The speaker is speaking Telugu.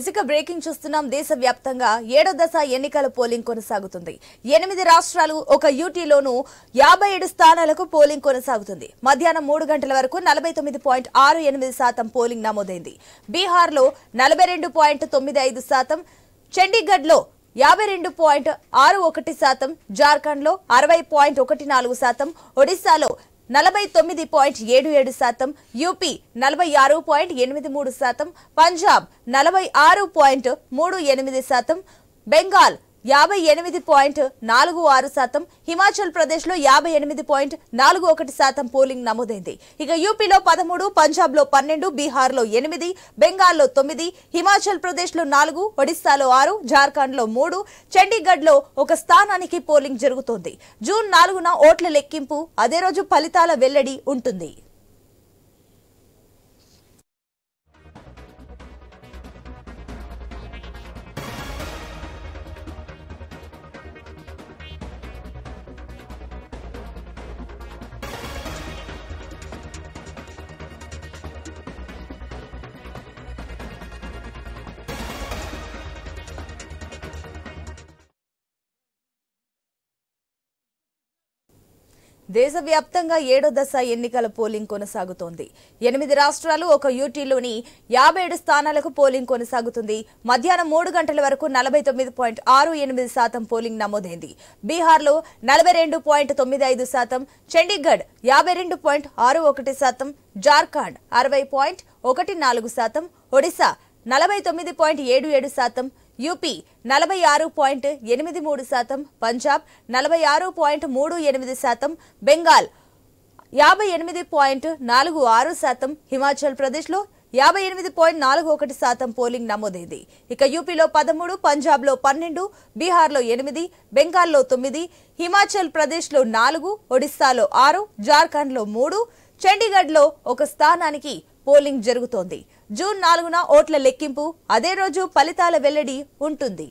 ఇసుక బ్రేకింగ్ చూస్తున్నాం దేశవ్యాప్తంగా ఏడో దశ ఎన్నికల పోలింగ్ కొనసాగుతుంది ఎనిమిది రాష్ట్రాలు ఒక యూటీలోనూ యాభై ఏడు స్థానాలకు పోలింగ్ కొనసాగుతుంది మధ్యాహ్నం మూడు గంటల వరకు నలభై తొమ్మిది పాయింట్ ఆరు ఎనిమిది శాతం పోలింగ్ నమోదైంది బీహార్లో నలభై రెండు పాయింట్ తొమ్మిది ఐదు శాతం చండీగఢ్లో యాభై రెండు పాయింట్ ఆరు ఒకటి శాతం జార్ఖండ్లో అరవై పాయింట్ ఒకటి నాలుగు శాతం ఒడిశాలో నలభై తొమ్మిది పాయింట్ ఏడు ఏడు శాతం యూపీ నలభై ఆరు పాయింట్ ఎనిమిది మూడు శాతం పంజాబ్ నలభై ఆరు పాయింట్ మూడు ఎనిమిది శాతం బెంగాల్ యాభై ఎనిమిది పాయింట్ నాలుగు ఆరు శాతం హిమాచల్ ప్రదేశ్లో యాభై ఎనిమిది పాయింట్ నాలుగు ఒకటి శాతం పోలింగ్ నమోదైంది ఇక యూపీలో పదమూడు పంజాబ్లో పన్నెండు బీహార్లో ఎనిమిది బెంగాల్లో తొమ్మిది హిమాచల్ ప్రదేశ్లో నాలుగు ఒడిస్సాలో ఆరు జార్ఖండ్లో మూడు చండీగఢ్లో ఒక స్థానానికి పోలింగ్ జరుగుతోంది జూన్ నాలుగున ఓట్ల లెక్కింపు అదే రోజు ఫలితాల వెల్లడి ఉంటుంది దేశవ్యాప్తంగా ఏడో దశ ఎన్నికల పోలింగ్ కొనసాగుతోంది ఎనిమిది రాష్ట్రాలు ఒక యూటీలోని యాభై ఏడు స్థానాలకు పోలింగ్ కొనసాగుతుంది మధ్యాహ్నం మూడు గంటల వరకు నలభై తొమ్మిది పాయింట్ ఆరు ఎనిమిది శాతం పోలింగ్ నమోదైంది బీహార్లో నలభై రెండు పాయింట్ తొమ్మిది ఐదు శాతం చండీగఢ్ యాభై రెండు పాయింట్ ఆరు ఒకటి శాతం జార్ఖండ్ అరవై పాయింట్ ఒకటి నాలుగు శాతం ఒడిశా నలభై తొమ్మిది పాయింట్ ఏడు ఏడు శాతం యూపీ నలభై ఆరు పాయింట్ ఎనిమిది మూడు శాతం పంజాబ్ నలభై ఆరు పాయింట్ మూడు ఎనిమిది శాతం బెంగాల్ యాభై ఎనిమిది పాయింట్ నాలుగు ఆరు శాతం హిమాచల్ ప్రదేశ్లో యాభై ఎనిమిది పాయింట్ నాలుగు ఒకటి శాతం పోలింగ్ నమోదైంది ఇక యూపీలో పదమూడు పంజాబ్లో పన్నెండు బీహార్లో ఎనిమిది బెంగాల్లో తొమ్మిది హిమాచల్ ప్రదేశ్లో నాలుగు ఒడిస్సాలో ఆరు జార్ఖండ్లో మూడు చండీగఢ్లో ఒక స్థానానికి పోలింగ్ జరుగుతోంది జూన్ నాలుగున ఓట్ల లెక్కింపు అదే రోజు ఫలితాల వెల్లడి ఉంటుంది